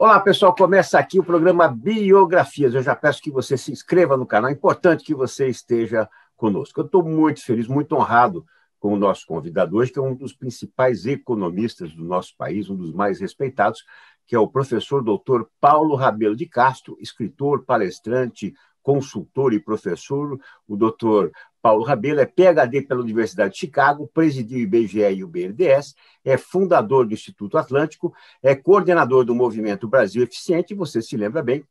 Olá, pessoal. Começa aqui o programa Biografias. Eu já peço que você se inscreva no canal. É importante que você esteja conosco. Eu estou muito feliz, muito honrado com o nosso convidado hoje, que é um dos principais economistas do nosso país, um dos mais respeitados, que é o professor doutor Paulo Rabelo de Castro, escritor, palestrante, consultor e professor, o doutor Paulo Rabelo é PhD pela Universidade de Chicago, presidiu o IBGE e o BNDES, é fundador do Instituto Atlântico, é coordenador do Movimento Brasil Eficiente, você se lembra bem,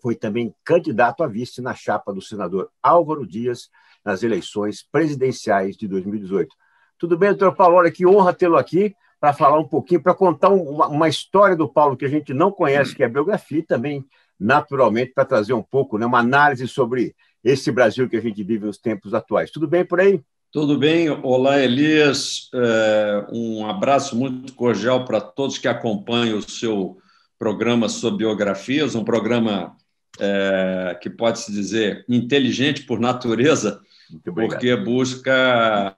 foi também candidato a vice na chapa do senador Álvaro Dias nas eleições presidenciais de 2018. Tudo bem, doutor Paulo? Olha, que honra tê-lo aqui para falar um pouquinho, para contar uma, uma, história do Paulo que a gente não conhece, que é a biografia, e também, naturalmente, para trazer um pouco, né, uma análise sobre esse Brasil que a gente vive nos tempos atuais. Tudo bem por aí? Tudo bem. Olá, Elias. É, um abraço muito cordial para todos que acompanham o seu programa sobre biografias, um programa é, que pode se dizer inteligente por natureza, porque busca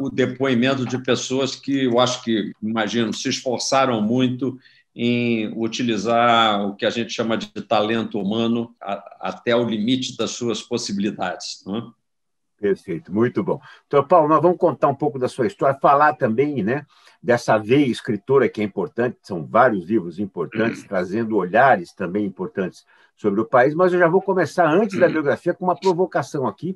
o depoimento de pessoas que eu acho que, imagino, se esforçaram muito em utilizar o que a gente chama de talento humano a, até o limite das suas possibilidades. Não é? Perfeito, muito bom. Então, Paulo, nós vamos contar um pouco da sua história, falar também né, dessa veia escritora que é importante, são vários livros importantes, uhum. trazendo olhares também importantes sobre o país, mas eu já vou começar antes da uhum. biografia com uma provocação aqui.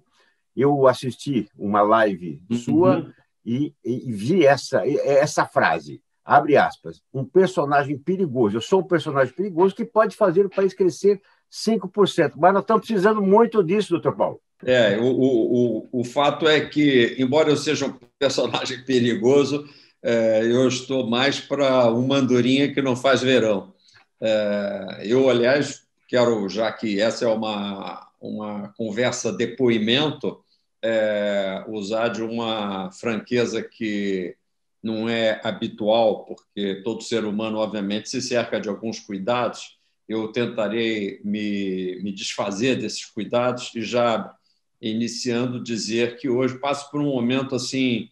Eu assisti uma live uhum. sua uhum. e, e, vi essa, essa frase, abre aspas, um personagem perigoso. Eu sou um personagem perigoso que pode fazer o país crescer 5%. Mas nós estamos precisando muito disso, doutor Paulo. É, o, o, o, fato é que, embora eu seja um personagem perigoso, é, eu estou mais para uma andorinha que não faz verão. É, eu, aliás, quero, já que essa é uma, uma conversa depoimento, é, usar de uma franqueza que não é habitual, porque todo ser humano, obviamente, se cerca de alguns cuidados. Eu tentarei me, me desfazer desses cuidados e já iniciando dizer que hoje passo por um momento assim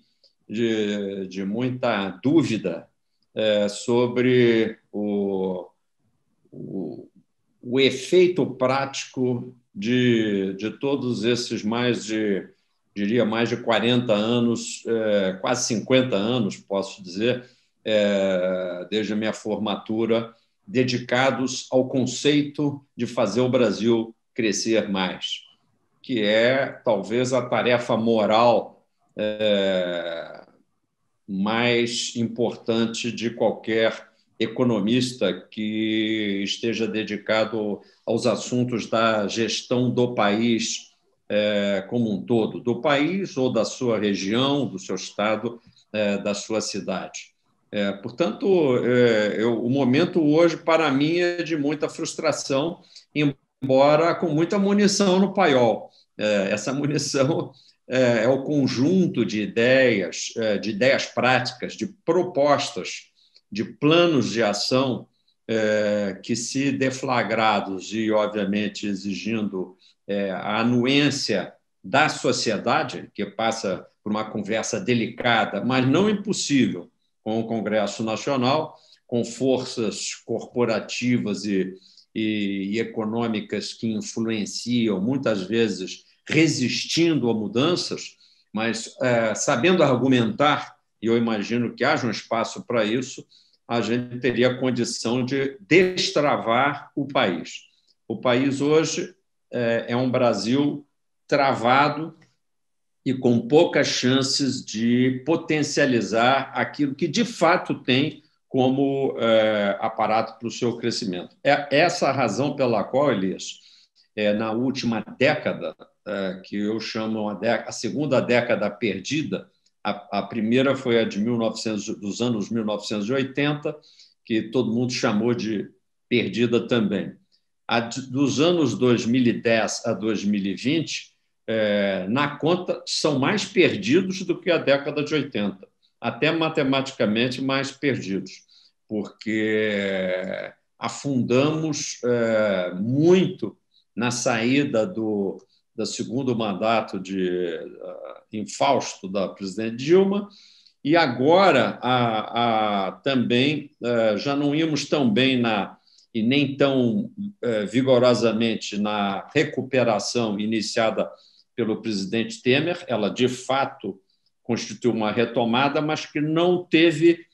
de, de muita dúvida é, sobre o, o, o, efeito prático de, de todos esses mais de diria, mais de 40 anos, é, quase 50 anos, posso dizer, é, desde a minha formatura, dedicados ao conceito de fazer o Brasil crescer mais, que é talvez a tarefa moral é, mais importante de qualquer economista que esteja dedicado aos assuntos da gestão do país é, como um todo, do país ou da sua região, do seu estado, é, da sua cidade. É, portanto, é, eu, o momento hoje, para mim, é de muita frustração, embora com muita munição no paiol. É, essa munição é, é, o conjunto de ideias, de ideias práticas, de propostas, de planos de ação que, se deflagrados e, obviamente, exigindo é, a anuência da sociedade, que passa por uma conversa delicada, mas não impossível, com o Congresso Nacional, com forças corporativas e, e, e econômicas que influenciam, muitas vezes resistindo a mudanças, mas é, sabendo argumentar, e eu imagino que haja um espaço para isso, a gente teria a condição de destravar o país. O país hoje é, é um Brasil travado e com poucas chances de potencializar aquilo que de fato tem como é, aparato para o seu crescimento. É essa a razão pela qual, Elias, é, na última década, é, que eu chamo a, segunda década perdida, a, a primeira foi a de 1900, dos anos 1980, que todo mundo chamou de perdida também dos anos 2010 a 2020, é, na conta, são mais perdidos do que a década de 80, até matematicamente mais perdidos, porque é, afundamos é, muito na saída do, do segundo mandato de infausto da presidente Dilma, e agora a, a, também já não íamos tão bem na e nem tão é, vigorosamente na recuperação iniciada pelo presidente Temer. Ela, de fato, constituiu uma retomada, mas que não teve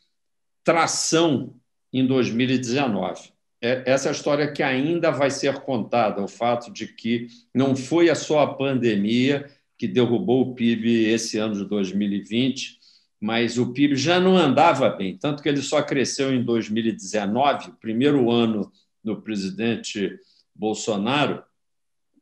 tração em 2019. É essa é a história que ainda vai ser contada, o fato de que não foi só a pandemia que derrubou o PIB esse ano de 2020, mas o PIB já não andava bem, tanto que ele só cresceu em 2019, primeiro ano do presidente Bolsonaro,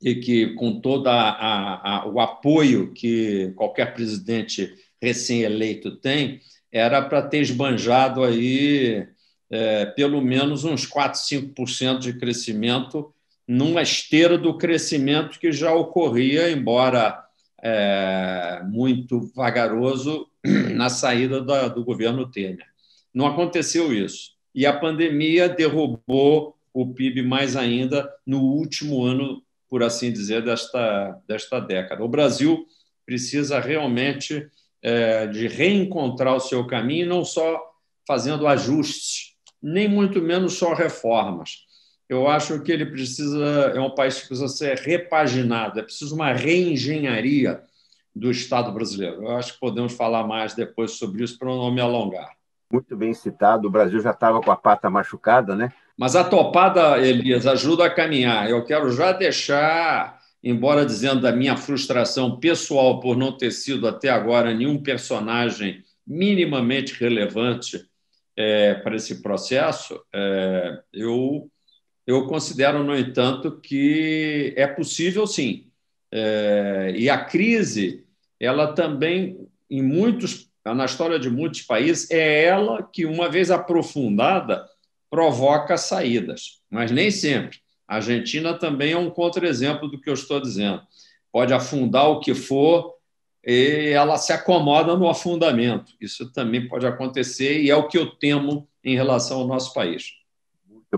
e que, com todo o apoio que qualquer presidente recém-eleito tem, era para ter esbanjado aí é, pelo menos uns 4, 5% de crescimento numa esteira do crescimento que já ocorria, embora é, muito vagaroso na saída da, do governo Temer. Não aconteceu isso. E a pandemia derrubou o PIB mais ainda no último ano, por assim dizer, desta, desta década. O Brasil precisa realmente é, de reencontrar o seu caminho, não só fazendo ajustes, nem muito menos só reformas, eu acho que ele precisa, é um país que precisa ser repaginado, é preciso uma reengenharia do Estado brasileiro. Eu acho que podemos falar mais depois sobre isso para não me alongar. Muito bem citado, o Brasil já estava com a pata machucada, né? Mas a topada, Elias, ajuda a caminhar. Eu quero já deixar, embora dizendo da minha frustração pessoal por não ter sido até agora nenhum personagem minimamente relevante é, para esse processo, é, eu eu considero, no entanto, que é possível sim. É, e a crise, ela também, em muitos, na história de muitos países, é ela que, uma vez aprofundada, provoca saídas. Mas nem sempre. A Argentina também é um contra-exemplo do que eu estou dizendo. Pode afundar o que for, e ela se acomoda no afundamento. Isso também pode acontecer e é o que eu temo em relação ao nosso país.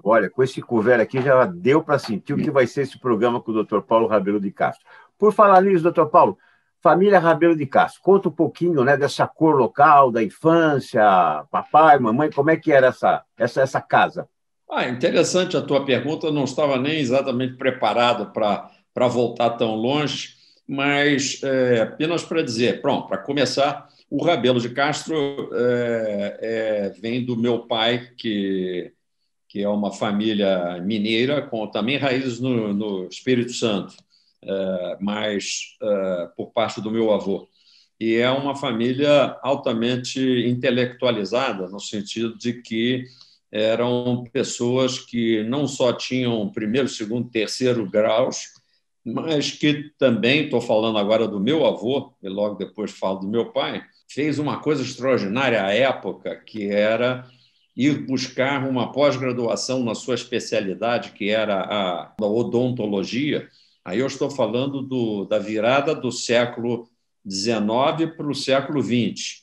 Olha, com esse cover aqui já deu para sentir o que vai ser esse programa com o Dr. Paulo Rabelo de Castro. Por falar nisso, Dr. Paulo, família Rabelo de Castro, conta um pouquinho né, dessa cor local, da infância, papai, mamãe, como é que era essa, essa, essa casa? Ah, interessante a tua pergunta, eu não estava nem exatamente preparado para voltar tão longe, mas é, apenas para dizer, pronto, para começar, o Rabelo de Castro é, é, vem do meu pai, que que é uma família mineira com também raízes no, no Espírito Santo, é, mas é, por parte do meu avô. E é uma família altamente intelectualizada, no sentido de que eram pessoas que não só tinham primeiro, segundo, terceiro graus, mas que também, estou falando agora do meu avô, e logo depois falo do meu pai, fez uma coisa extraordinária à época, que era ir buscar uma pós-graduação na sua especialidade, que era a odontologia, aí eu estou falando do, da virada do século XIX para o século XX.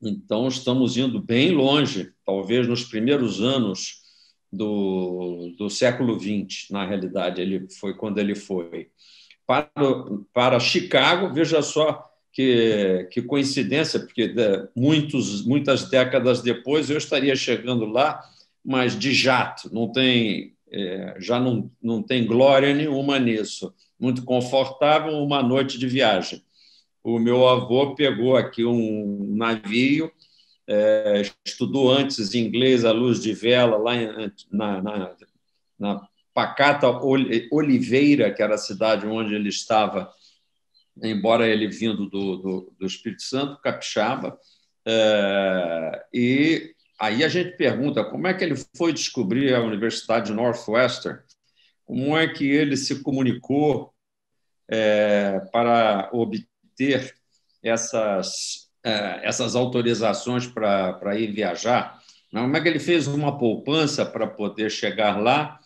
Então, estamos indo bem longe, talvez nos primeiros anos do, do século XX, na realidade, ele foi quando ele foi. Para, para Chicago, veja só que, que coincidência, porque né, muitos, muitas décadas depois eu estaria chegando lá, mas de jato, não tem, é, já não, não tem glória nenhuma nisso. Muito confortável, uma noite de viagem. O meu avô pegou aqui um navio, é, estudou antes inglês à luz de vela lá em, na, na, na Pacata Oliveira, que era a cidade onde ele estava embora ele vindo do, do, do Espírito Santo, capixaba. É, e aí a gente pergunta como é que ele foi descobrir a Universidade Northwestern, como é que ele se comunicou é, para obter essas, é, essas autorizações para, para ir viajar. Como é que ele fez uma poupança para poder chegar lá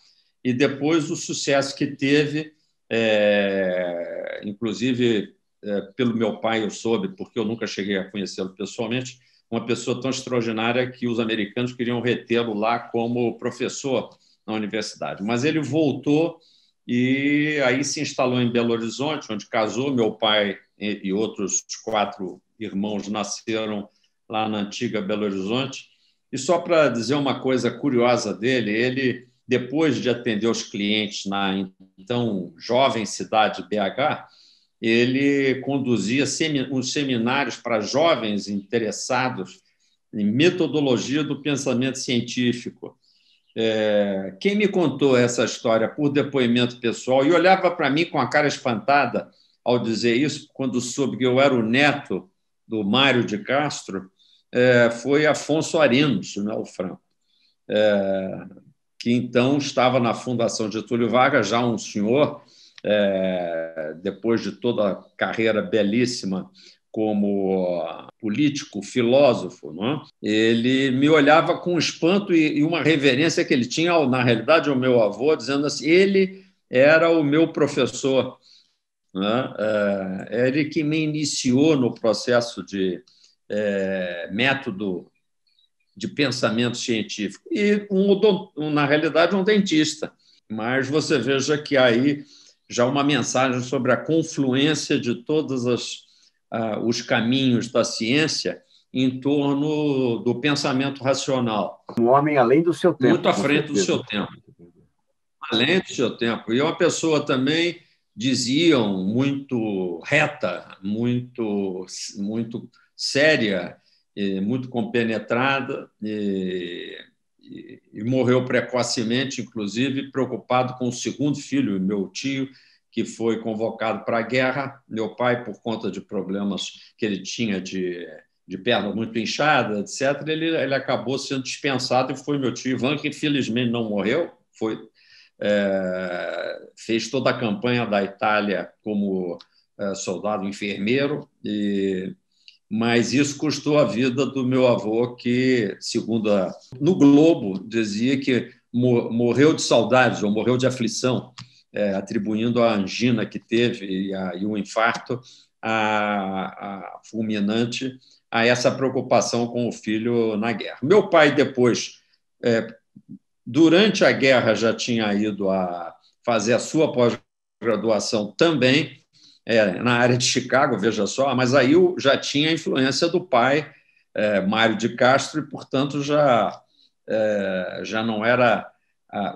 e depois o sucesso que teve é, inclusive, é, pelo meu pai eu soube, porque eu nunca cheguei a conhecê-lo pessoalmente, uma pessoa tão extraordinária que os americanos queriam retê-lo lá como professor na universidade. Mas ele voltou e aí se instalou em Belo Horizonte, onde casou. Meu pai e outros quatro irmãos nasceram lá na antiga Belo Horizonte. E só para dizer uma coisa curiosa dele, ele depois de atender os clientes na então jovem cidade BH, ele conduzia uns seminários para jovens interessados em metodologia do pensamento científico. É, quem me contou essa história por depoimento pessoal e olhava para mim com a cara espantada ao dizer isso, quando soube que eu era o neto do Mário de Castro, é, foi Afonso Arinos, né, o Franco. É, que então estava na Fundação Getúlio Vargas, já um senhor, é, depois de toda a carreira belíssima como político, filósofo, é? ele me olhava com espanto e uma reverência que ele tinha, na realidade, ao meu avô, dizendo assim: ele era o meu professor, é? É, é? ele que me iniciou no processo de é, método de pensamento científico. E, um, na realidade, um dentista. Mas você veja que aí já uma mensagem sobre a confluência de todos as, uh, os caminhos da ciência em torno do pensamento racional. Um homem além do seu tempo. Muito à frente do seu tempo. Além do seu tempo. E uma pessoa também, diziam, muito reta, muito, muito séria, muito compenetrada e, e, e, morreu precocemente, inclusive preocupado com o segundo filho, meu tio, que foi convocado para a guerra. Meu pai, por conta de problemas que ele tinha de, de perna muito inchada, etc., ele, ele acabou sendo dispensado e foi meu tio Ivan, que infelizmente não morreu, foi é, fez toda a campanha da Itália como é, soldado enfermeiro e mas isso custou a vida do meu avô, que, segundo a, no Globo, dizia que morreu de saudades ou morreu de aflição, é, atribuindo a angina que teve e, a, e o infarto a, a fulminante a essa preocupação com o filho na guerra. Meu pai depois, é, durante a guerra, já tinha ido a fazer a sua pós-graduação também é, na área de Chicago, veja só, mas aí já tinha a influência do pai, é, Mário de Castro, e, portanto, já, é, já não era.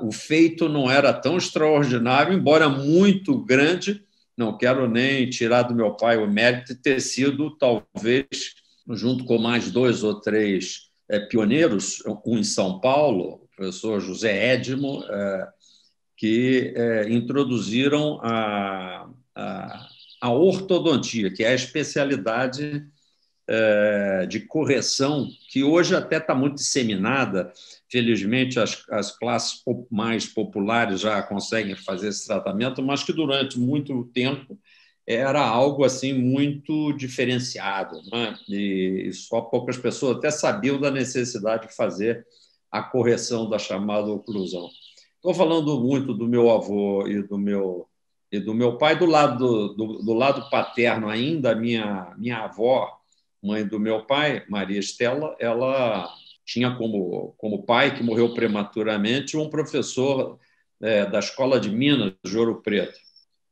o feito não era tão extraordinário, embora muito grande. Não quero nem tirar do meu pai o mérito de ter sido, talvez, junto com mais dois ou três é, pioneiros, um em São Paulo, o professor José Edmo, é, que é, introduziram a, a ortodontia, que é a especialidade é, de correção, que hoje até está muito disseminada. Felizmente, as, as classes mais populares já conseguem fazer esse tratamento, mas que durante muito tempo era algo assim muito diferenciado, né? e só poucas pessoas até sabiam da necessidade de fazer a correção da chamada oclusão. Estou falando muito do meu avô e do meu e do meu pai, do lado, do, do lado paterno ainda, minha, minha avó, mãe do meu pai, Maria Estela, ela tinha como, como pai, que morreu prematuramente, um professor é, da Escola de Minas, de Ouro Preto.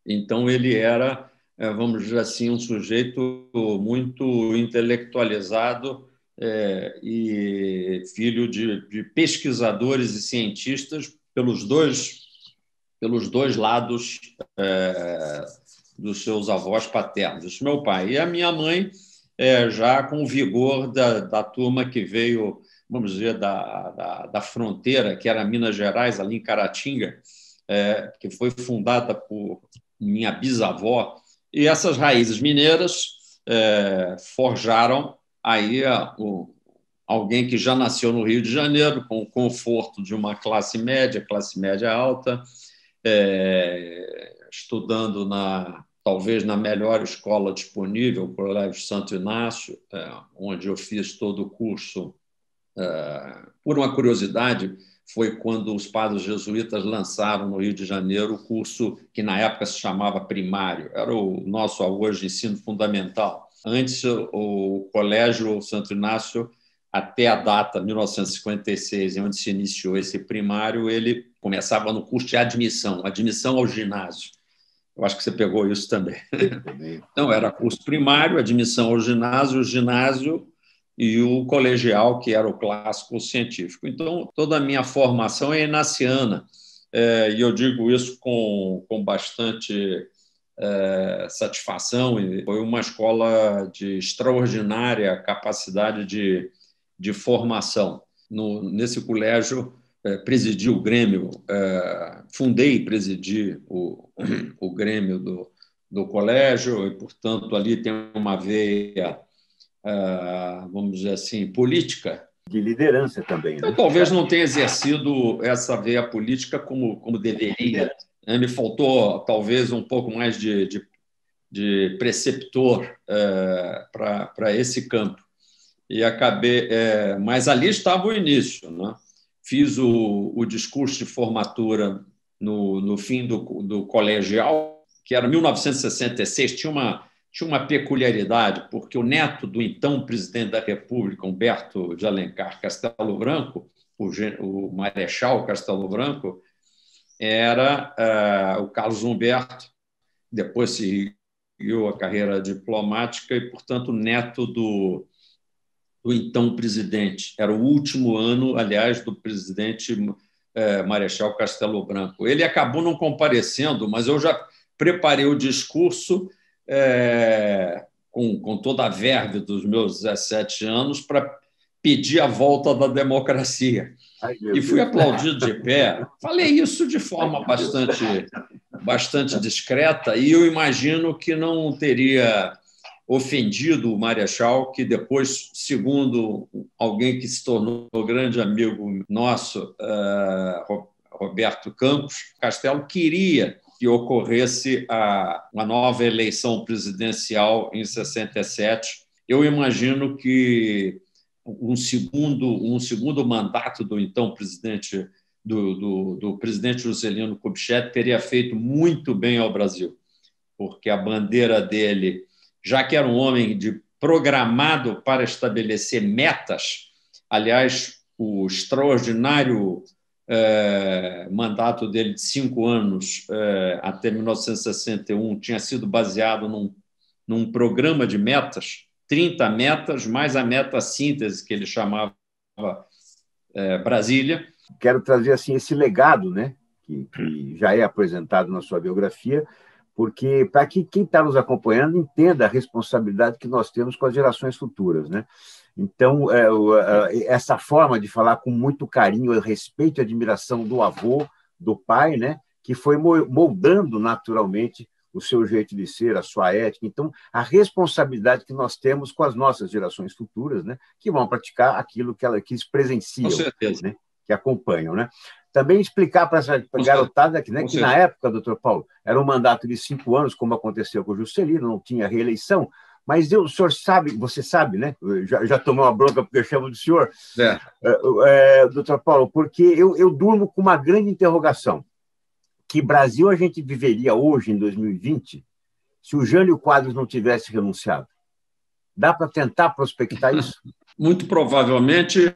Então, ele era, é, vamos dizer assim, um sujeito muito intelectualizado é, e filho de, de pesquisadores e cientistas pelos dois pelos dois lados é, dos seus avós paternos. Isso meu pai. E a minha mãe, é, já com o vigor da, da turma que veio, vamos dizer, da, da, da fronteira, que era Minas Gerais, ali em Caratinga, é, que foi fundada por minha bisavó. E essas raízes mineiras é, forjaram aí a, é, o, alguém que já nasceu no Rio de Janeiro, com o conforto de uma classe média, classe média alta, é, estudando na talvez na melhor escola disponível, o Colégio Santo Inácio, é, onde eu fiz todo o curso. É, por uma curiosidade, foi quando os padres jesuítas lançaram no Rio de Janeiro o curso que na época se chamava primário, era o nosso hoje ensino fundamental. Antes, o Colégio Santo Inácio, até a data 1956, onde se iniciou esse primário, ele começava no curso de admissão, admissão ao ginásio. Eu acho que você pegou isso também. Então, era curso primário, admissão ao ginásio, o ginásio e o colegial, que era o clássico científico. Então, toda a minha formação é enaciana, é, eh, e eu digo isso com, com bastante é, satisfação. Foi uma escola de extraordinária capacidade de, de formação. No, nesse colégio, é, presidi o Grêmio, é, fundei e presidi o, o Grêmio do, do colégio, e, portanto, ali tem uma veia, é, vamos dizer assim, política. De liderança também. Né? Eu talvez não tenha exercido essa veia política como, como deveria. Né? Me faltou, talvez, um pouco mais de, de, de preceptor para esse campo. E acabei. É, mas ali estava o início, né? fiz o, o discurso de formatura no, no fim do, do colegial, que era 1966, tinha uma, tinha uma peculiaridade, porque o neto do então presidente da República, Humberto de Alencar Castelo Branco, o, o Marechal Castelo Branco, era uh, o Carlos Humberto, depois seguiu a carreira diplomática e, portanto, neto do, do então presidente. Era o último ano, aliás, do presidente é, Marechal Castelo Branco. Ele acabou não comparecendo, mas eu já preparei o discurso é, com, com toda a verve dos meus 17 anos para pedir a volta da democracia. e fui aplaudido de pé. Falei isso de forma bastante, bastante discreta, e eu imagino que não teria ofendido o Marechal, que depois, segundo alguém que se tornou grande amigo nosso, eh, Roberto Campos, Castelo queria que ocorresse a, uma nova eleição presidencial em 67. Eu imagino que um segundo, um segundo mandato do então presidente do, do, do presidente Juscelino Kubitschek teria feito muito bem ao Brasil, porque a bandeira dele já que era um homem de programado para estabelecer metas. Aliás, o extraordinário eh, mandato dele de cinco anos eh, até 1961 tinha sido baseado num, num programa de metas, 30 metas, mais a meta síntese que ele chamava eh, Brasília. Quero trazer assim esse legado, né, que, que hum. já é apresentado na sua biografia, porque para que quem está nos acompanhando entenda a responsabilidade que nós temos com as gerações futuras, né? Então, é, essa forma de falar com muito carinho, respeito e admiração do avô, do pai, né? Que foi moldando naturalmente o seu jeito de ser, a sua ética. Então, a responsabilidade que nós temos com as nossas gerações futuras, né? Que vão praticar aquilo que, ela, que eles presenciam, né? que acompanham, né? Também explicar para essa garotada que, né, que na época, doutor Paulo, era um mandato de cinco anos, como aconteceu com o Juscelino, não tinha reeleição, mas eu, o senhor sabe, você sabe, né? Eu já, já tomei uma bronca porque eu chamo do senhor, é. é. É, doutor Paulo, porque eu, eu durmo com uma grande interrogação. Que Brasil a gente viveria hoje, em 2020, se o Jânio Quadros não tivesse renunciado? Dá para tentar prospectar isso? muito provavelmente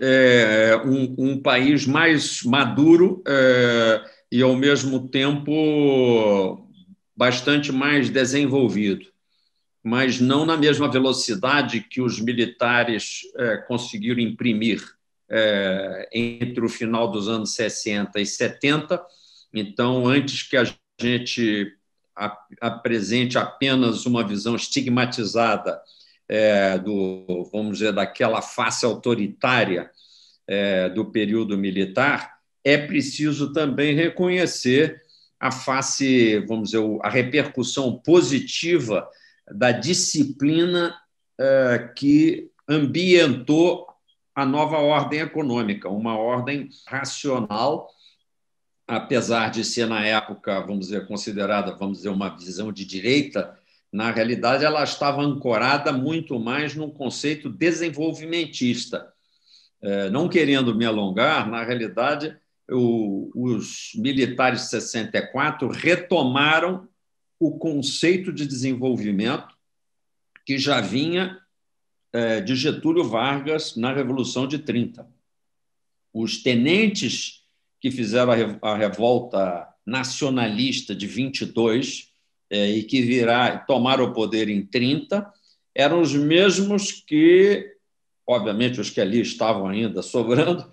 é, um, um, país mais maduro é, e, ao mesmo tempo, bastante mais desenvolvido, mas não na mesma velocidade que os militares é, conseguiram imprimir é, entre o final dos anos 60 e 70. Então, antes que a gente apresente apenas uma visão estigmatizada é, do, vamos dizer, daquela face autoritária é, do período militar, é preciso também reconhecer a face, vamos dizer, a repercussão positiva da disciplina é, que ambientou a nova ordem econômica, uma ordem racional, apesar de ser na época, vamos dizer, considerada, vamos dizer, uma visão de direita na realidade, ela estava ancorada muito mais num conceito desenvolvimentista. É, não querendo me alongar, na realidade, os militares de 64 retomaram o conceito de desenvolvimento que já vinha é, de Getúlio Vargas na Revolução de 30. Os tenentes que fizeram a revolta nacionalista de 22 é, e que virá tomar o poder em 30, eram os mesmos que, obviamente, os que ali estavam ainda sobrando,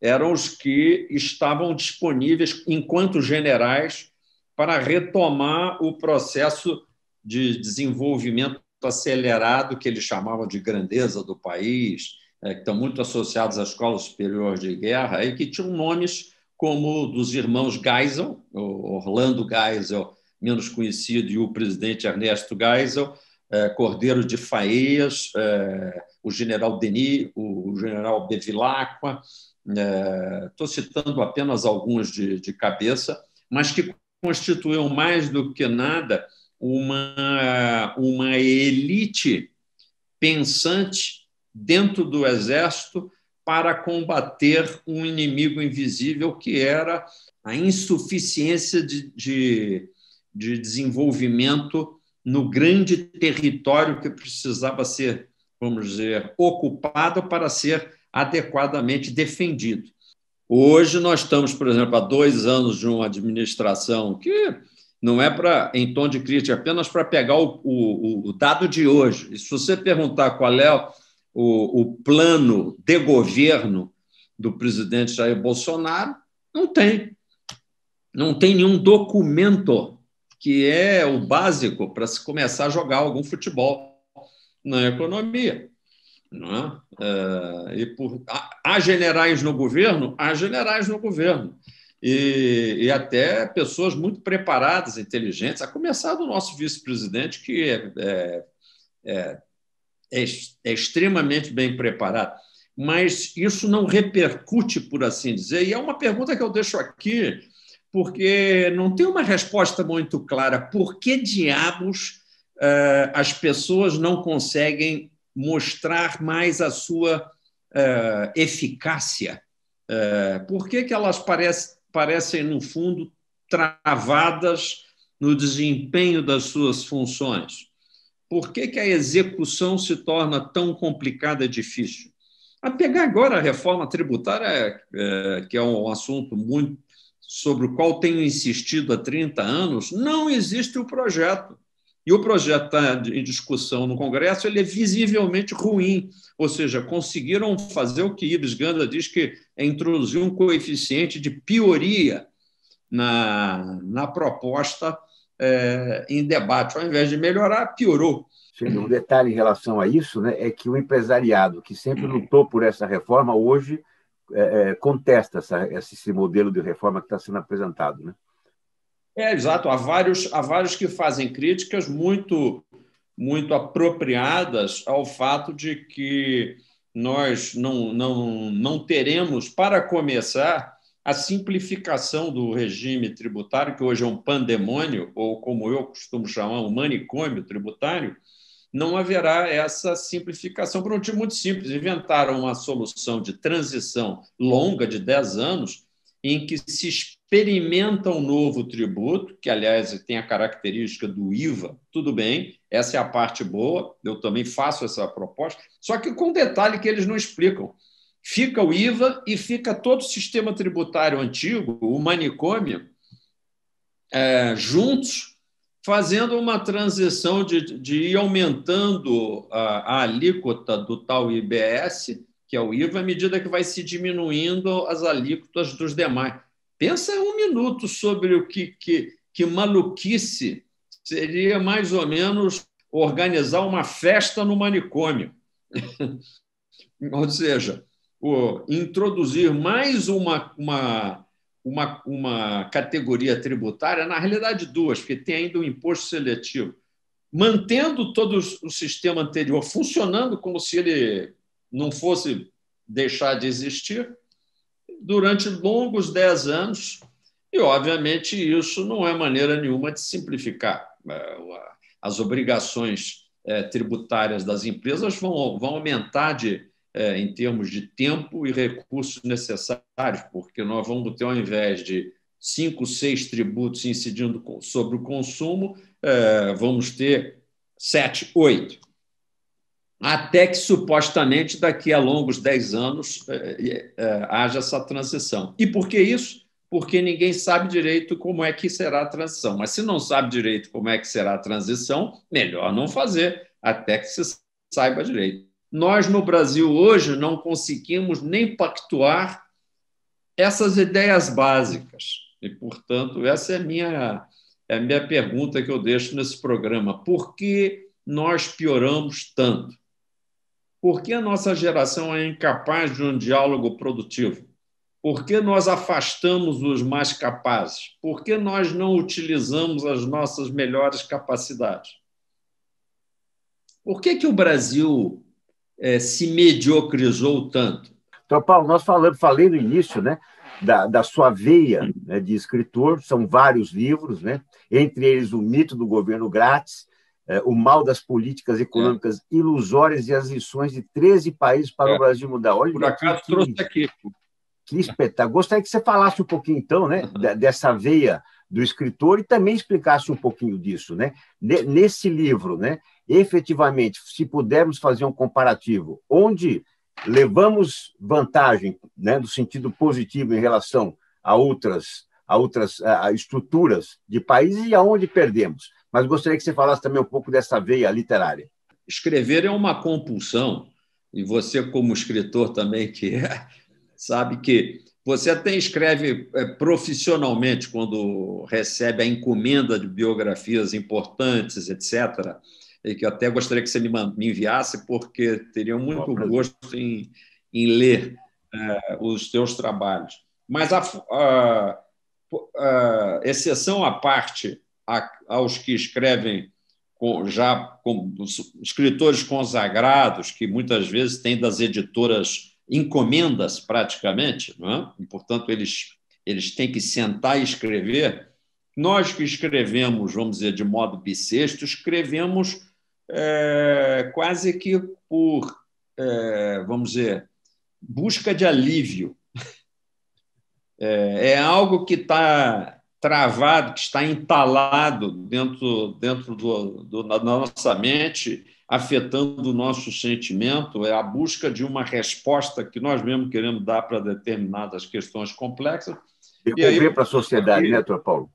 eram os que estavam disponíveis enquanto generais para retomar o processo de desenvolvimento acelerado que eles chamavam de grandeza do país, é, que estão muito associados à Escola Superior de Guerra, e que tinham nomes como dos irmãos Geisel, Orlando Geisel menos conhecido, e o presidente Ernesto Geisel, é, Cordeiro de Faeias, é, o general Denis, o general Bevilacqua, estou é, citando apenas alguns de, de cabeça, mas que constituíam mais do que nada uma, uma elite pensante dentro do exército para combater um inimigo invisível que era a insuficiência de, de de desenvolvimento no grande território que precisava ser, vamos dizer, ocupado para ser adequadamente defendido. Hoje nós estamos, por exemplo, há dois anos de uma administração que não é para em tom de crítica, é apenas para pegar o, o, o, dado de hoje. E se você perguntar qual é o, o plano de governo do presidente Jair Bolsonaro, não tem. Não tem nenhum documento que é o básico para se começar a jogar algum futebol na economia. Não é? Eh, e por, há, há generais no governo? Há generais no governo. E, e, até pessoas muito preparadas, inteligentes, a começar do nosso vice-presidente, que é, é, é, é, é extremamente bem preparado. Mas isso não repercute, por assim dizer, e é uma pergunta que eu deixo aqui porque não tem uma resposta muito clara. Por que diabos uh, as pessoas não conseguem mostrar mais a sua uh, eficácia? Uh, por que, que elas parece, parecem, no fundo, travadas no desempenho das suas funções? Por que, que a execução se torna tão complicada e difícil? A pegar agora a reforma tributária, que é um assunto muito sobre o qual tenho insistido há 30 anos, não existe o projeto. E o projeto está em discussão no Congresso, ele é visivelmente ruim. Ou seja, conseguiram fazer o que Ibis Ganda diz que é introduzir um coeficiente de pioria na, na proposta é, em debate. Ao invés de melhorar, piorou. Um detalhe em relação a isso né, é que o empresariado, que sempre lutou por essa reforma, hoje é, é, contesta essa, esse modelo de reforma que está sendo apresentado. Né? É, exato. Há vários, há vários que fazem críticas muito, muito apropriadas ao fato de que nós não, não, não teremos, para começar, a simplificação do regime tributário, que hoje é um pandemônio, ou como eu costumo chamar, um manicômio tributário, não haverá essa simplificação por um motivo muito simples. Inventaram uma solução de transição longa, de 10 anos, em que se experimenta um novo tributo, que, aliás, tem a característica do IVA. Tudo bem, essa é a parte boa, eu também faço essa proposta, só que com um detalhe que eles não explicam. Fica o IVA e fica todo o sistema tributário antigo, o manicômio, é, juntos fazendo uma transição de, de ir aumentando a, a, alíquota do tal IBS, que é o IVA, à medida que vai se diminuindo as alíquotas dos demais. Pensa um minuto sobre o que, que, que maluquice seria mais ou menos organizar uma festa no manicômio. ou seja, o, introduzir mais uma, uma uma, uma categoria tributária, na realidade, duas, porque tem ainda o um imposto seletivo, mantendo todo o sistema anterior funcionando como se ele não fosse deixar de existir durante longos dez anos. E, obviamente, isso não é maneira nenhuma de simplificar. É, as obrigações é, tributárias das empresas vão, vão aumentar de é, em termos de tempo e recursos necessários, porque nós vamos ter, ao invés de cinco, seis tributos incidindo sobre o consumo, é, vamos ter sete, oito. Até que supostamente daqui a longos dez anos é, é, haja essa transição. E por que isso? porque ninguém sabe direito como é que será a transição. Mas se não sabe direito como é que será a transição, melhor não fazer, até que se saiba direito nós no Brasil hoje não conseguimos nem pactuar essas ideias básicas. E, portanto, essa é a minha, é a minha pergunta que eu deixo nesse programa. Por que nós pioramos tanto? Por que a nossa geração é incapaz de um diálogo produtivo? Por que nós afastamos os mais capazes? Por que nós não utilizamos as nossas melhores capacidades? Por que, que o Brasil é, se mediocrizou tanto? Então, Paulo, nós falamos, falei no início, né? Da, da sua veia né, de escritor, são vários livros, né? entre eles O Mito do Governo Grátis, é, O Mal das Políticas Econômicas é. Ilusórias e as Lições de 13 Países para o é. Brasil Mudar. Olha, Por acaso que, trouxe aqui. Que espetáculo. Gostaria que você falasse um pouquinho, então, né, dessa veia do escritor e também explicasse um pouquinho disso, né? Nesse livro, né? efetivamente, se pudermos fazer um comparativo, onde levamos vantagem, né, no sentido positivo em relação a outras a outras a estruturas de países e aonde perdemos. Mas gostaria que você falasse também um pouco dessa veia literária. Escrever é uma compulsão, e você, como escritor também, que é, sabe que você até escreve é, profissionalmente quando recebe a encomenda de biografias importantes, etc e que eu até gostaria que você me, enviasse, porque teria muito gosto em, em ler é, os teus trabalhos. Mas, a, a, a exceção à parte a, aos que escrevem com, já com escritores consagrados, que muitas vezes têm das editoras encomendas praticamente, é? e, portanto, eles, eles têm que sentar e escrever. Nós que escrevemos, vamos dizer, de modo bissexto, escrevemos é, quase que por, é, vamos dizer, busca de alívio. É, é algo que está travado, que está entalado dentro, dentro do, do, da nossa mente, afetando o nosso sentimento, é a busca de uma resposta que nós mesmos queremos dar para determinadas questões complexas. E, e aí para a sociedade, né, doutor Paulo?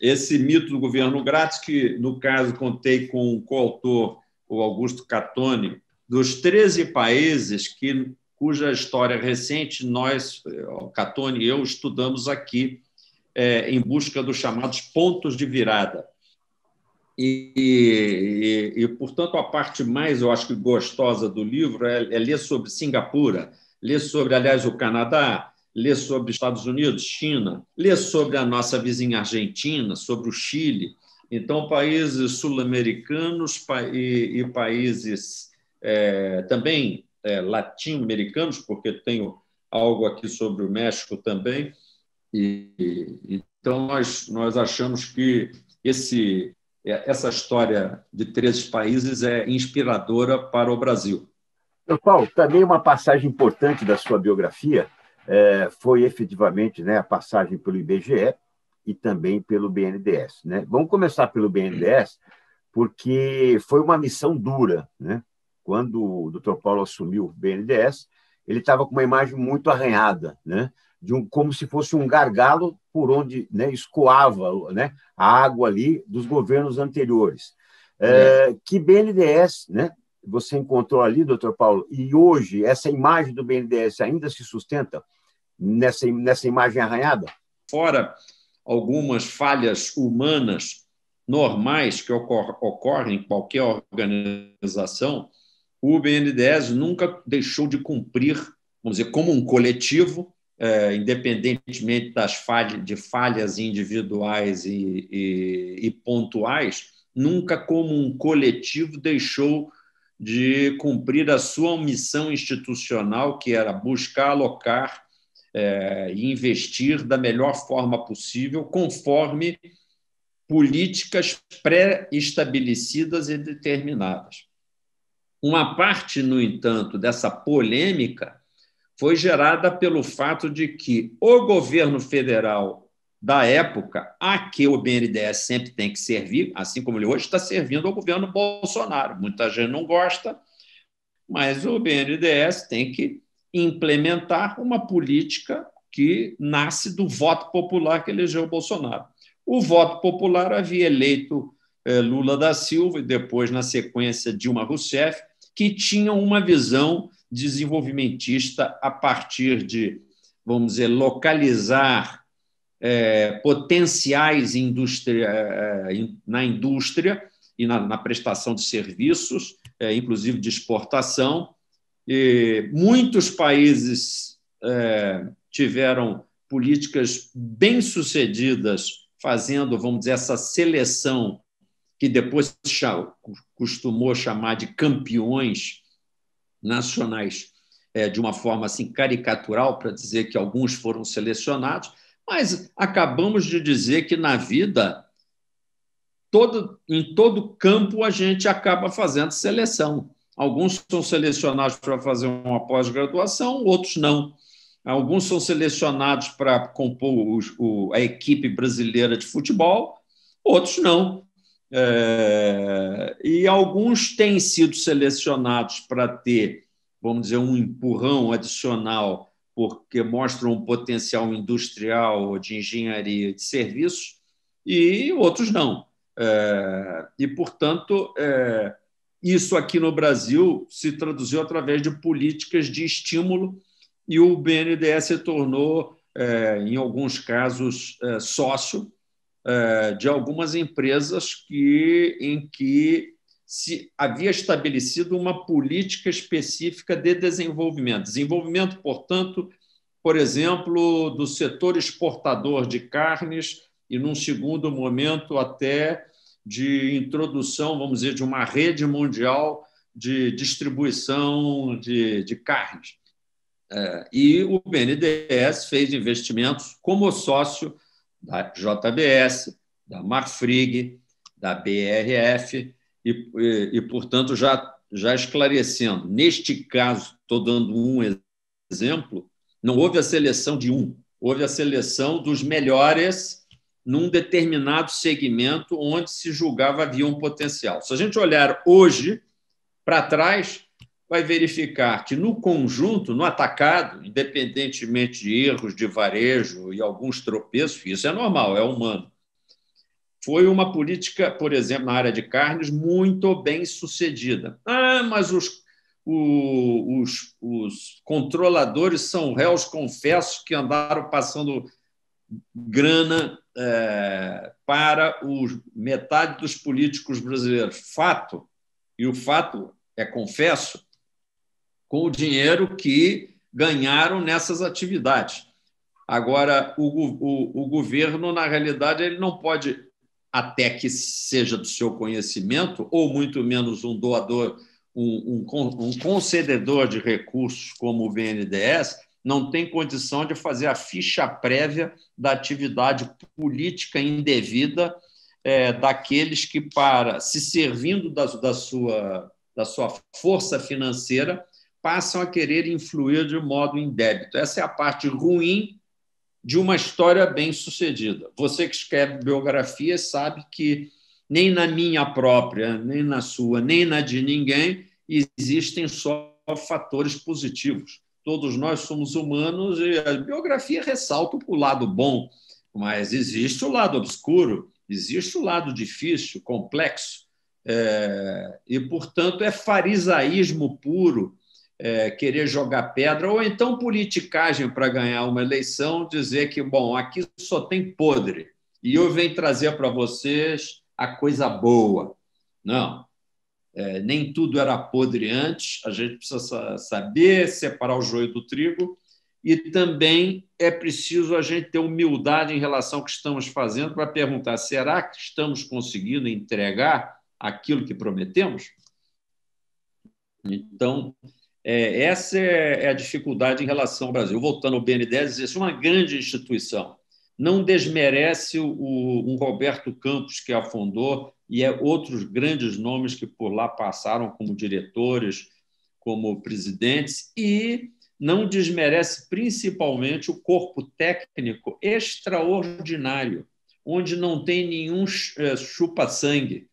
esse mito do governo grátis, que no caso contei com o coautor, o Augusto Catone, dos 13 países que, cuja história recente nós, eh, Catone e eu, estudamos aqui é, em busca dos chamados pontos de virada. E, e, e, portanto, a parte mais, eu acho que gostosa do livro é, é ler sobre Singapura, ler sobre, aliás, o Canadá, lê sobre Estados Unidos, China, lê sobre a nossa vizinha Argentina, sobre o Chile. Então, países sul-americanos e, países é, também é, latino-americanos, porque tenho algo aqui sobre o México também. E, então, nós, nós achamos que esse, é, essa história de 13 países é inspiradora para o Brasil. Paulo, também uma passagem importante da sua biografia é, foi efetivamente né, a passagem pelo IBGE e também pelo BNDES. Né? Vamos começar pelo BNDES, porque foi uma missão dura. Né? Quando o Dr. Paulo assumiu o BNDES, ele estava com uma imagem muito arranhada, né? de um, como se fosse um gargalo por onde né, escoava né, a água ali dos governos anteriores. É, é. Que BNDES né, você encontrou ali, doutor Paulo, e hoje essa imagem do BNDES ainda se sustenta? nessa, nessa imagem arranhada? Fora algumas falhas humanas normais que ocorrem em qualquer organização, o BNDES nunca deixou de cumprir, vamos dizer, como um coletivo, é, independentemente das falhas, de falhas individuais e, e, e pontuais, nunca como um coletivo deixou de cumprir a sua missão institucional, que era buscar alocar é, investir da melhor forma possível, conforme políticas pré-estabelecidas e determinadas. Uma parte, no entanto, dessa polêmica foi gerada pelo fato de que o governo federal da época, a que o BNDES sempre tem que servir, assim como ele hoje está servindo ao governo Bolsonaro. Muita gente não gosta, mas o BNDES tem que implementar uma política que nasce do voto popular que elegeu o Bolsonaro. O voto popular havia eleito eh, Lula da Silva e depois, na sequência, Dilma Rousseff, que tinham uma visão desenvolvimentista a partir de, vamos dizer, localizar é, potenciais indústria, eh, na indústria e na, na prestação de serviços, é, inclusive de exportação, e muitos países é, tiveram políticas bem-sucedidas, fazendo, vamos dizer, essa seleção que depois costumou chamar de campeões nacionais é, de uma forma assim caricatural para dizer que alguns foram selecionados, mas acabamos de dizer que na vida todo, em todo campo a gente acaba fazendo seleção. Alguns são selecionados para fazer uma pós-graduação, outros não. Alguns são selecionados para compor o, a equipe brasileira de futebol, outros não. É, e alguns têm sido selecionados para ter, vamos dizer, um empurrão adicional, porque mostram um potencial industrial, de engenharia, de serviços, e outros não. É, e, portanto, é, isso aqui no Brasil se traduziu através de políticas de estímulo e o BNDES se tornou, é, em alguns casos, é, sócio é, de algumas empresas que, em que se havia estabelecido uma política específica de desenvolvimento. Desenvolvimento, portanto, por exemplo, do setor exportador de carnes e, num segundo momento, até de introdução, vamos dizer, de uma rede mundial de distribuição de, de carnes. É, e o BNDES fez investimentos como sócio da JBS, da Marfrig, da BRF, e, e, e portanto, já, já esclarecendo, neste caso, estou dando um exemplo, não houve a seleção de um, houve a seleção dos melhores num determinado segmento onde se julgava havia um potencial. Se a gente olhar hoje para trás, vai verificar que no conjunto, no atacado, independentemente de erros de varejo e alguns tropeços, isso é normal, é humano. Foi uma política, por exemplo, na área de carnes, muito bem sucedida. Ah, mas os, o, os, os controladores são réus, confessos, que andaram passando grana é, para os, metade dos políticos brasileiros. Fato, e o fato é confesso, com o dinheiro que ganharam nessas atividades. Agora, o, o, o governo, na realidade, ele não pode, até que seja do seu conhecimento, ou muito menos um doador um, um, um, concededor de recursos como o BNDES, não tem condição de fazer a ficha prévia da atividade política indevida é, daqueles que, para se servindo da, da, sua, da sua força financeira, passam a querer influir de modo indébito. Essa é a parte ruim de uma história bem sucedida. Você que escreve biografia sabe que nem na minha própria, nem na sua, nem na de ninguém existem só fatores positivos todos nós somos humanos e a biografia ressalta o lado bom, mas existe o lado obscuro, existe o lado difícil, complexo, é, e, portanto, é farisaísmo puro é, querer jogar pedra, ou então politicagem para ganhar uma eleição, dizer que, bom, aqui só tem podre, e eu venho trazer para vocês a coisa boa. Não, é, nem tudo era podre antes, a gente precisa saber separar o joio do trigo e também é preciso a gente ter humildade em relação ao que estamos fazendo para perguntar: será que estamos conseguindo entregar aquilo que prometemos? Então, é, essa é, é a dificuldade em relação ao Brasil. Voltando ao BNDES, é uma grande instituição. Não desmerece o, o um Roberto Campos, que afundou e é outros grandes nomes que por lá passaram como diretores, como presidentes, e não desmerece principalmente o corpo técnico extraordinário, onde não tem nenhum eh, chupa-sangue.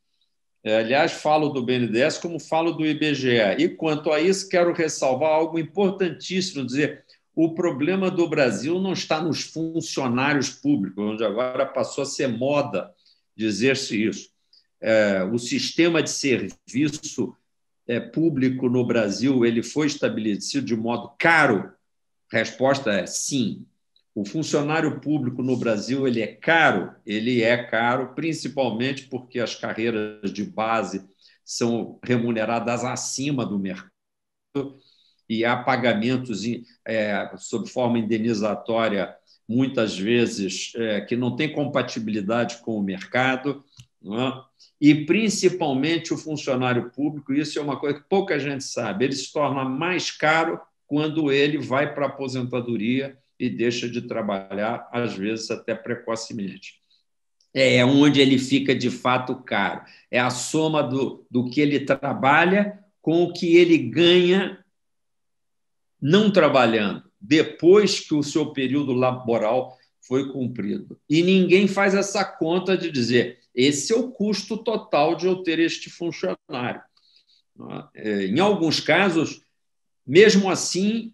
Eh, aliás, falo do BNDES como falo do IBGE. E quanto a isso, quero ressalvar algo importantíssimo: dizer, o problema do Brasil não está nos funcionários públicos, onde agora passou a ser moda dizer-se isso é, o sistema de serviço é, público no Brasil ele foi estabelecido de modo caro? Resposta é sim. O funcionário público no Brasil ele é caro, ele é caro, principalmente porque as carreiras de base são remuneradas acima do mercado e há pagamentos é, sob forma indenizatória muitas vezes é, que não tem compatibilidade com o mercado é? E principalmente o funcionário público, isso é uma coisa que pouca gente sabe, ele se torna mais caro quando ele vai para a aposentadoria e deixa de trabalhar, às vezes até precocemente é, é onde ele fica de fato caro. É a soma do, do que ele trabalha com o que ele ganha não trabalhando, depois que o seu período laboral foi cumprido. E ninguém faz essa conta de dizer esse é o custo total de eu ter este funcionário. É, em alguns casos, mesmo assim,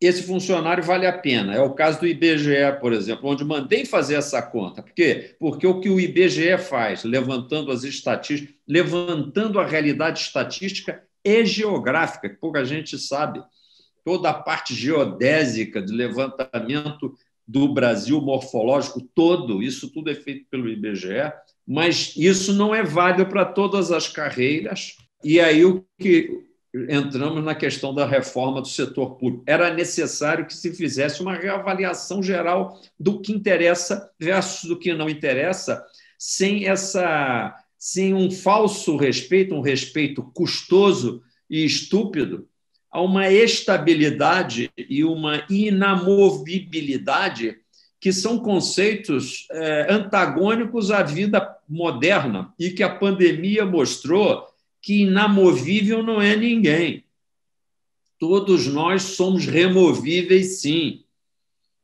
esse funcionário vale a pena. É o caso do IBGE, por exemplo, onde mandei fazer essa conta. Por quê? Porque o que o IBGE faz, levantando as estatísticas, levantando a realidade estatística e geográfica, que pouca gente sabe. Toda a parte geodésica de levantamento do Brasil morfológico todo, isso tudo é feito pelo IBGE mas isso não é válido para todas as carreiras. E aí o que entramos na questão da reforma do setor público. Era necessário que se fizesse uma reavaliação geral do que interessa versus do que não interessa, sem essa sem um falso respeito, um respeito custoso e estúpido a uma estabilidade e uma inamovibilidade que são conceitos é, antagônicos à vida moderna e que a pandemia mostrou que inamovível não é ninguém. Todos nós somos removíveis, sim.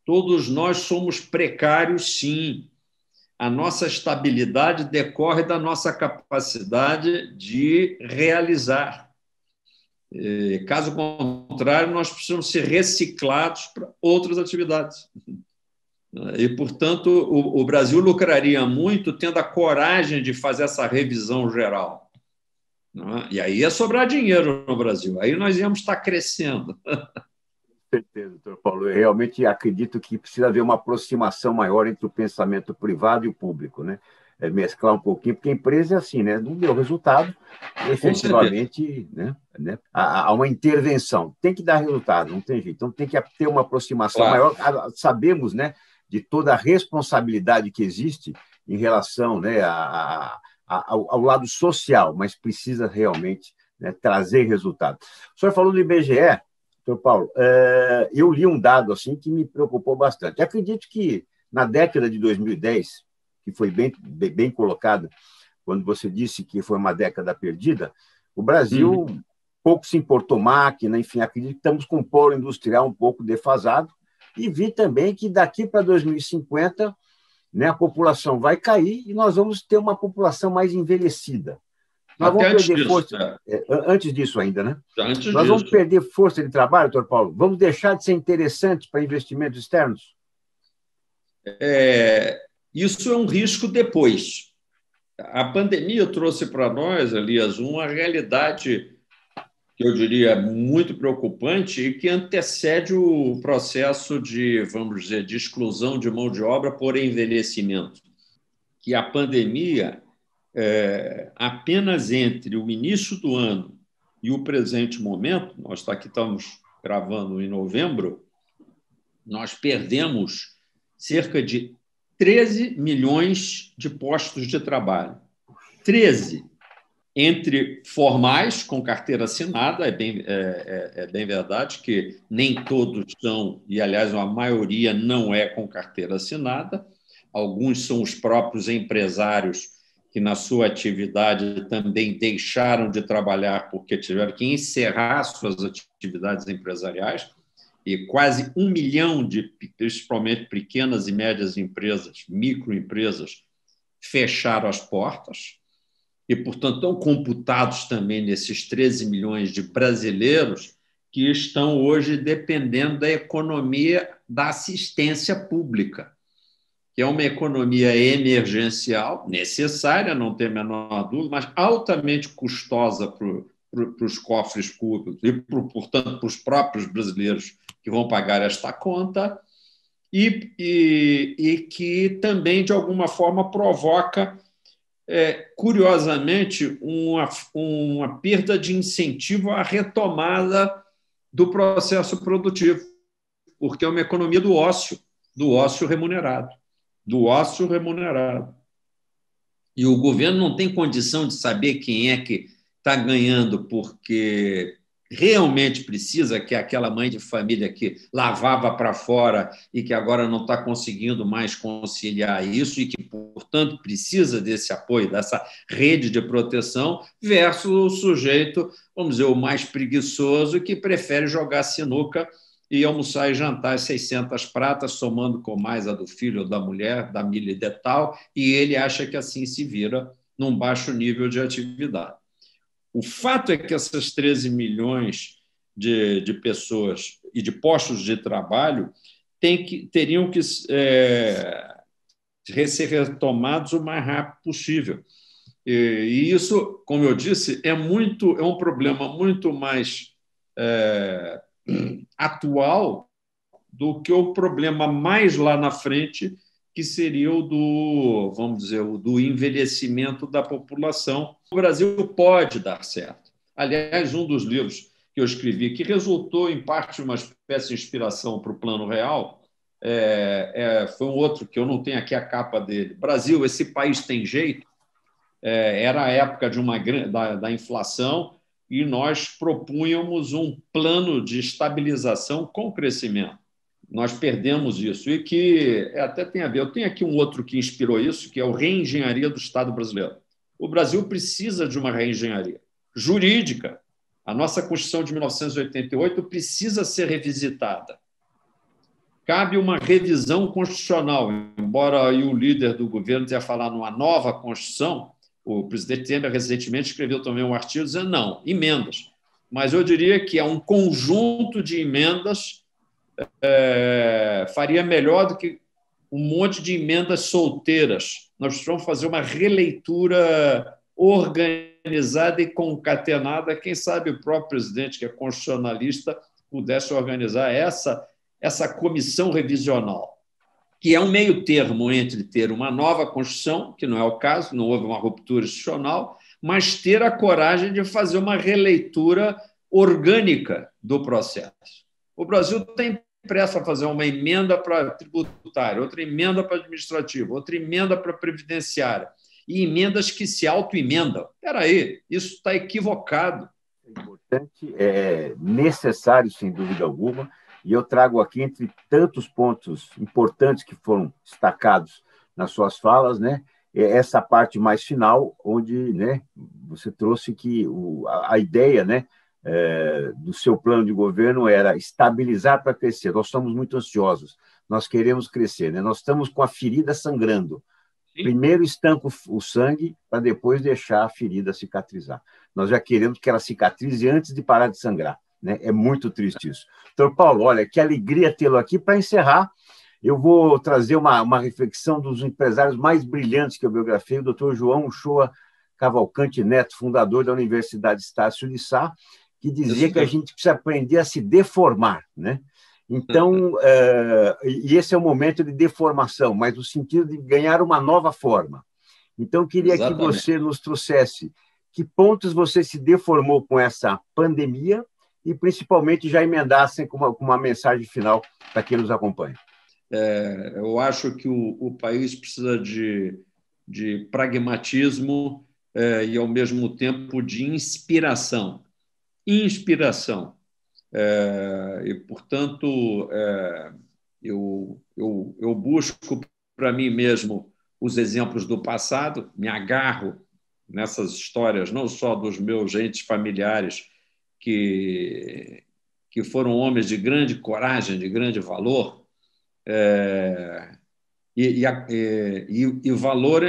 Todos nós somos precários, sim. A nossa estabilidade decorre da nossa capacidade de realizar. É, caso contrário, nós precisamos ser reciclados para outras atividades. E, portanto, o, o Brasil lucraria muito tendo a coragem de fazer essa revisão geral. É? E aí ia sobrar dinheiro no Brasil, aí nós íamos estar crescendo. Com certeza, doutor Paulo. Eu realmente acredito que precisa haver uma aproximação maior entre o pensamento privado e o público, né? É mesclar um pouquinho, porque a empresa é assim, né? Não deu resultado, efetivamente, né? né? Há uma intervenção. Tem que dar resultado, não tem jeito. Então tem que ter uma aproximação claro. maior. Ah, sabemos, né? de toda a responsabilidade que existe em relação né, a, a, ao, ao, lado social, mas precisa realmente né, trazer resultado. O senhor falou do IBGE, senhor Paulo, é, eu li um dado assim que me preocupou bastante. acredito que na década de 2010, que foi bem, bem, bem colocada, quando você disse que foi uma década perdida, o Brasil uhum. pouco se importou máquina, enfim, acredito que estamos com o polo industrial um pouco defasado, e vi também que daqui para 2050 né, a população vai cair e nós vamos ter uma população mais envelhecida. Nós Até vamos perder disso, força. Né? É. Antes disso, ainda, né? Antes nós disso. vamos perder força de trabalho, doutor Paulo? Vamos deixar de ser interessantes para investimentos externos? É, isso é um risco depois. A pandemia trouxe para nós, Elias, uma realidade que eu diria muito preocupante e que antecede o processo de, vamos dizer, de exclusão de mão de obra por envelhecimento, que a pandemia é, apenas entre o início do ano e o presente momento, nós tá aqui estamos gravando em novembro, nós perdemos cerca de 13 milhões de postos de trabalho. 13 entre formais, com carteira assinada, é bem, é, é, é bem verdade que nem todos são, e aliás, a maioria não é com carteira assinada, alguns são os próprios empresários que, na sua atividade, também deixaram de trabalhar porque tiveram que encerrar suas atividades empresariais, e quase um milhão de, principalmente pequenas e médias empresas, microempresas, fecharam as portas e, portanto, estão computados também nesses 13 milhões de brasileiros que estão hoje dependendo da economia da assistência pública, que é uma economia emergencial, necessária, não tem a menor dúvida, mas altamente custosa para os cofres públicos e, portanto, para os próprios brasileiros que vão pagar esta conta, e, e, e que também, de alguma forma, provoca é, curiosamente, uma, uma perda de incentivo à retomada do processo produtivo, porque é uma economia do ócio, do ócio remunerado, do ócio remunerado. E o governo não tem condição de saber quem é que está ganhando porque realmente precisa, que é aquela mãe de família que lavava para fora e que agora não está conseguindo mais conciliar isso e que, portanto, precisa desse apoio, dessa rede de proteção, versus o sujeito, vamos dizer, o mais preguiçoso que prefere jogar sinuca e almoçar e jantar 600 pratas, somando com mais a do filho ou da mulher, da milha e de tal, e ele acha que assim se vira num baixo nível de atividade. O fato é que essas 13 milhões de, de pessoas e de postos de trabalho tem que, teriam que é, ser retomados o mais rápido possível. E, e, isso, como eu disse, é muito é um problema muito mais é, atual do que o problema mais lá na frente que seria o do, vamos dizer, o do envelhecimento da população. O Brasil pode dar certo. Aliás, um dos livros que eu escrevi, que resultou em parte uma espécie de inspiração para o Plano Real, é, é, foi um outro que eu não tenho aqui a capa dele. Brasil, esse país tem jeito. É, era a época de uma da, da inflação e nós propunhamos um plano de estabilização com crescimento. Nós perdemos isso e que é, até tem a ver. Eu tenho aqui um outro que inspirou isso, que é o reengenharia do Estado brasileiro. O Brasil precisa de uma reengenharia jurídica. A nossa Constituição de 1988 precisa ser revisitada. Cabe uma revisão constitucional, embora o líder do governo tenha falado numa nova Constituição, o presidente Temer recentemente escreveu também um artigo dizendo não, emendas. Mas eu diria que é um conjunto de emendas é, faria melhor do que um monte de emendas solteiras. Nós precisamos fazer uma releitura organizada e concatenada. Quem sabe o próprio presidente, que é constitucionalista, pudesse organizar essa, essa comissão revisional, que é um meio termo entre ter uma nova Constituição, que não é o caso, não houve uma ruptura institucional, mas ter a coragem de fazer uma releitura orgânica do processo. O Brasil tem pressa a fazer uma emenda para tributária, outra emenda para administrativa, outra emenda para previdenciária e emendas que se auto-emendam. Espera aí, isso está equivocado. É importante, é necessário, sem dúvida alguma, e eu trago aqui, entre tantos pontos importantes que foram destacados nas suas falas, né, é essa parte mais final, onde né, você trouxe que o, a, a ideia né, é, do seu plano de governo era estabilizar para crescer. Nós somos muito ansiosos, nós queremos crescer, né? nós estamos com a ferida sangrando. Sim. Primeiro estanca o sangue para depois deixar a ferida cicatrizar. Nós já queremos que ela cicatrize antes de parar de sangrar. Né? É muito triste isso. Então, Paulo, olha, que alegria tê-lo aqui. Para encerrar, eu vou trazer uma, uma reflexão dos empresários mais brilhantes que eu biografei, o doutor João Choa Cavalcante Neto, fundador da Universidade Estácio de Sá, que dizia que a gente precisa aprender a se deformar, né? Então, uhum. eh, e esse é o momento de deformação, mas no sentido de ganhar uma nova forma. Então, queria Exatamente. que você nos trouxesse que pontos você se deformou com essa pandemia e, principalmente, já emendassem com uma, com uma mensagem final para quem nos acompanha. É, eu acho que o, o país precisa de, de pragmatismo é, e, ao mesmo tempo, de inspiração inspiração. É, e, portanto, é, eu, eu, eu busco para mim mesmo os exemplos do passado, me agarro nessas histórias, não só dos meus entes familiares, que, que foram homens de grande coragem, de grande valor, é, e, e, e, e, valor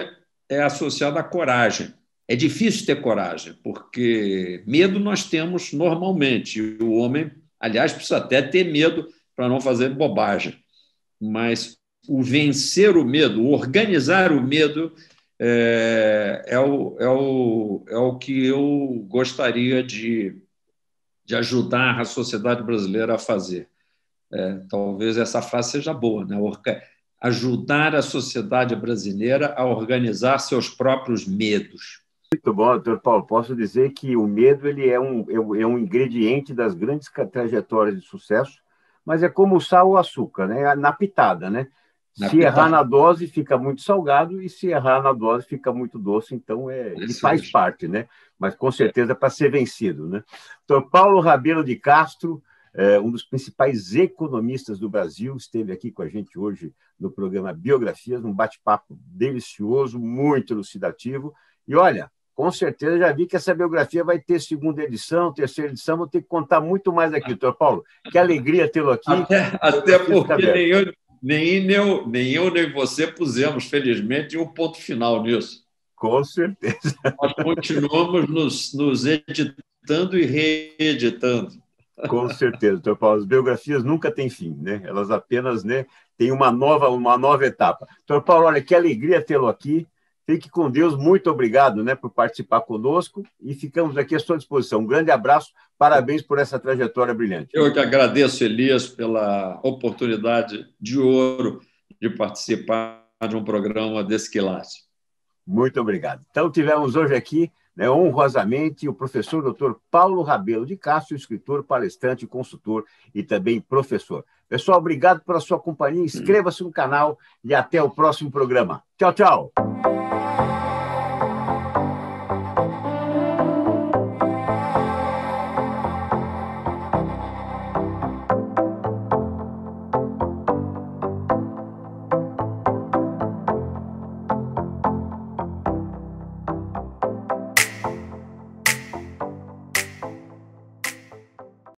é associado à coragem. É difícil ter coragem, porque medo nós temos normalmente. O homem, aliás, precisa até ter medo para não fazer bobagem. Mas o vencer o medo, o organizar o medo, é, é, o, é, o, é o que eu gostaria de, de ajudar a sociedade brasileira a fazer. É, talvez essa frase seja boa, né? Orca ajudar a sociedade brasileira a organizar seus próprios medos. Muito bom, doutor Paulo. Posso dizer que o medo ele é um, é um é ingrediente das grandes trajetórias de sucesso, mas é como o sal ou açúcar, né? Na pitada, né? Na se pitada. errar na dose, fica muito salgado, e se errar na dose, fica muito doce, então é, ele faz parte, né? Mas com é. certeza é para ser vencido, né? Doutor Paulo Rabelo de Castro, é, um dos principais economistas do Brasil, esteve aqui com a gente hoje no programa Biografias, um bate-papo delicioso, muito elucidativo. E olha, com certeza já vi que essa biografia vai ter segunda edição, terceira edição, vou ter que contar muito mais aqui, doutor Paulo. Que alegria tê-lo aqui. Até, até porque nem eu, nem, eu, nem eu nem você pusemos, felizmente, um ponto final nisso. Com certeza. Nós continuamos nos, nos editando e reeditando. Com certeza, doutor Paulo. As biografias nunca têm fim, né? Elas apenas né, têm uma nova, uma nova etapa. Doutor Paulo, olha, que alegria tê-lo aqui. Fique com Deus, muito obrigado né, por participar conosco e ficamos aqui à sua disposição. Um grande abraço, parabéns por essa trajetória brilhante. Eu que agradeço, Elias, pela oportunidade de ouro de participar de um programa desse quilate. Muito obrigado. Então, tivemos hoje aqui, né, honrosamente, o professor doutor Paulo Rabelo de Castro, escritor, palestrante, consultor e também professor. Pessoal, obrigado pela sua companhia, inscreva-se no canal e até o próximo programa. Tchau, tchau!